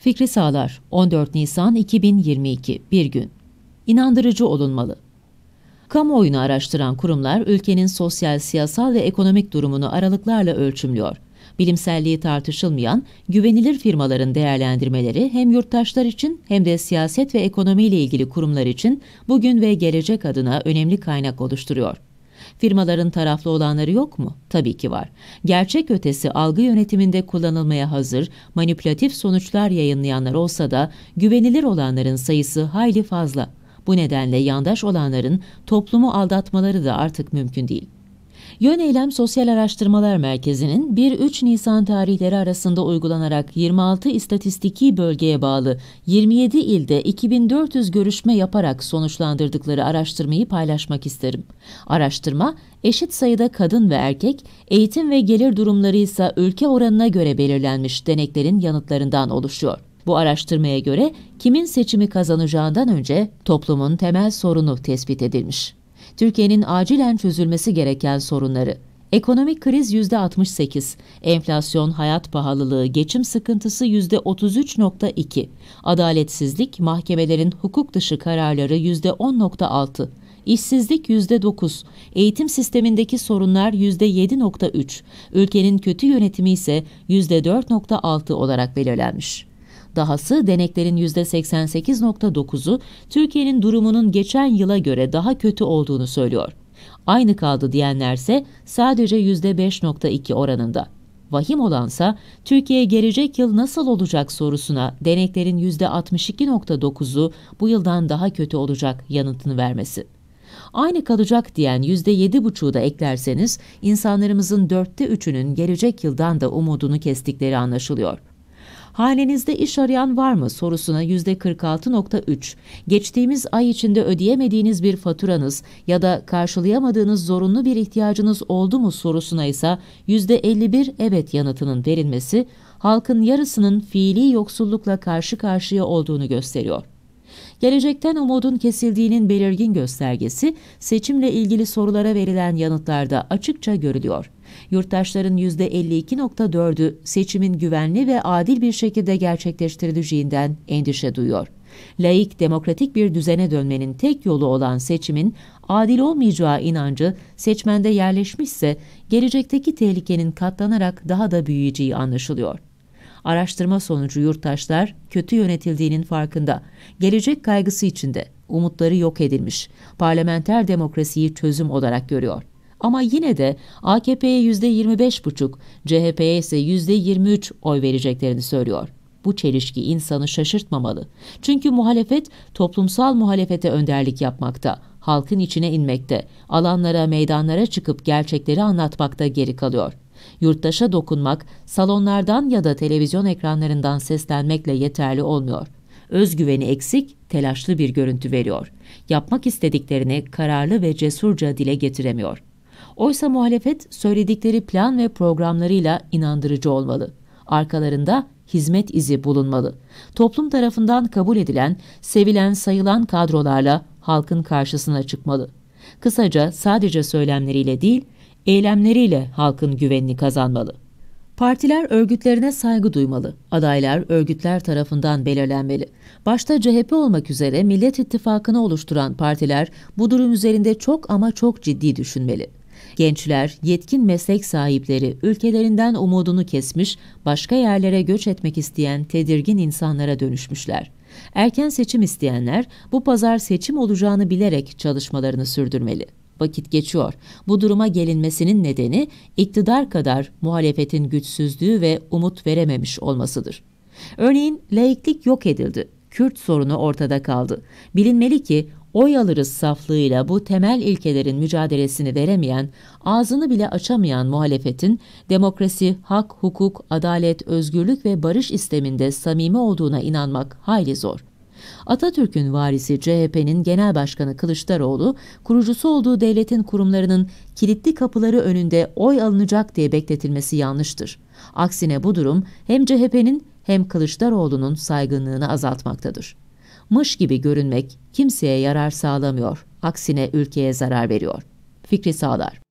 Fikri Sağlar 14 Nisan 2022 Bir Gün İnandırıcı olunmalı. Kamuoyunu araştıran kurumlar ülkenin sosyal, siyasal ve ekonomik durumunu aralıklarla ölçümlüyor. Bilimselliği tartışılmayan güvenilir firmaların değerlendirmeleri hem yurttaşlar için hem de siyaset ve ekonomiyle ilgili kurumlar için bugün ve gelecek adına önemli kaynak oluşturuyor. Firmaların taraflı olanları yok mu? Tabii ki var. Gerçek ötesi algı yönetiminde kullanılmaya hazır, manipülatif sonuçlar yayınlayanlar olsa da güvenilir olanların sayısı hayli fazla. Bu nedenle yandaş olanların toplumu aldatmaları da artık mümkün değil. Yön Eylem Sosyal Araştırmalar Merkezi'nin 1-3 Nisan tarihleri arasında uygulanarak 26 istatistiki bölgeye bağlı 27 ilde 2400 görüşme yaparak sonuçlandırdıkları araştırmayı paylaşmak isterim. Araştırma, eşit sayıda kadın ve erkek, eğitim ve gelir durumları ise ülke oranına göre belirlenmiş deneklerin yanıtlarından oluşuyor. Bu araştırmaya göre kimin seçimi kazanacağından önce toplumun temel sorunu tespit edilmiş. Türkiye'nin acilen çözülmesi gereken sorunları. Ekonomik kriz %68, enflasyon, hayat pahalılığı, geçim sıkıntısı %33.2, adaletsizlik, mahkemelerin hukuk dışı kararları %10.6, işsizlik %9, eğitim sistemindeki sorunlar %7.3, ülkenin kötü yönetimi ise %4.6 olarak belirlenmiş. Dahası deneklerin %88.9'u Türkiye'nin durumunun geçen yıla göre daha kötü olduğunu söylüyor. Aynı kaldı diyenlerse sadece %5.2 oranında. Vahim olansa Türkiye gelecek yıl nasıl olacak sorusuna deneklerin %62.9'u bu yıldan daha kötü olacak yanıtını vermesi. Aynı kalacak diyen %7,5'u da eklerseniz insanlarımızın dörtte üçünün gelecek yıldan da umudunu kestikleri anlaşılıyor. Hanenizde iş arayan var mı sorusuna %46.3, geçtiğimiz ay içinde ödeyemediğiniz bir faturanız ya da karşılayamadığınız zorunlu bir ihtiyacınız oldu mu sorusuna ise %51 evet yanıtının verilmesi, halkın yarısının fiili yoksullukla karşı karşıya olduğunu gösteriyor. Gelecekten umudun kesildiğinin belirgin göstergesi seçimle ilgili sorulara verilen yanıtlarda açıkça görülüyor. Yurttaşların %52.4'ü seçimin güvenli ve adil bir şekilde gerçekleştirileceğinden endişe duyuyor. Laik demokratik bir düzene dönmenin tek yolu olan seçimin adil olmayacağı inancı seçmende yerleşmişse gelecekteki tehlikenin katlanarak daha da büyüyeceği anlaşılıyor. Araştırma sonucu yurttaşlar kötü yönetildiğinin farkında, gelecek kaygısı içinde, umutları yok edilmiş, parlamenter demokrasiyi çözüm olarak görüyor. Ama yine de AKP'ye %25,5, CHP'ye ise %23 oy vereceklerini söylüyor. Bu çelişki insanı şaşırtmamalı. Çünkü muhalefet toplumsal muhalefete önderlik yapmakta, halkın içine inmekte, alanlara, meydanlara çıkıp gerçekleri anlatmakta geri kalıyor. Yurttaşa dokunmak, salonlardan ya da televizyon ekranlarından seslenmekle yeterli olmuyor. Özgüveni eksik, telaşlı bir görüntü veriyor. Yapmak istediklerini kararlı ve cesurca dile getiremiyor. Oysa muhalefet söyledikleri plan ve programlarıyla inandırıcı olmalı. Arkalarında hizmet izi bulunmalı. Toplum tarafından kabul edilen, sevilen, sayılan kadrolarla halkın karşısına çıkmalı. Kısaca sadece söylemleriyle değil, eylemleriyle halkın güvenini kazanmalı. Partiler örgütlerine saygı duymalı. Adaylar örgütler tarafından belirlenmeli. Başta CHP olmak üzere Millet İttifakı'nı oluşturan partiler bu durum üzerinde çok ama çok ciddi düşünmeli. Gençler, yetkin meslek sahipleri ülkelerinden umudunu kesmiş, başka yerlere göç etmek isteyen tedirgin insanlara dönüşmüşler. Erken seçim isteyenler bu pazar seçim olacağını bilerek çalışmalarını sürdürmeli vakit geçiyor. Bu duruma gelinmesinin nedeni iktidar kadar muhalefetin güçsüzlüğü ve umut verememiş olmasıdır. Örneğin laiklik yok edildi. Kürt sorunu ortada kaldı. Bilinmeli ki oy alırız saflığıyla bu temel ilkelerin mücadelesini veremeyen, ağzını bile açamayan muhalefetin demokrasi, hak, hukuk, adalet, özgürlük ve barış isteminde samimi olduğuna inanmak hayli zor. Atatürk'ün varisi CHP'nin Genel Başkanı Kılıçdaroğlu, kurucusu olduğu devletin kurumlarının kilitli kapıları önünde oy alınacak diye bekletilmesi yanlıştır. Aksine bu durum hem CHP'nin hem Kılıçdaroğlu'nun saygınlığını azaltmaktadır mış gibi görünmek kimseye yarar sağlamıyor, aksine ülkeye zarar veriyor. Fikri Sağlar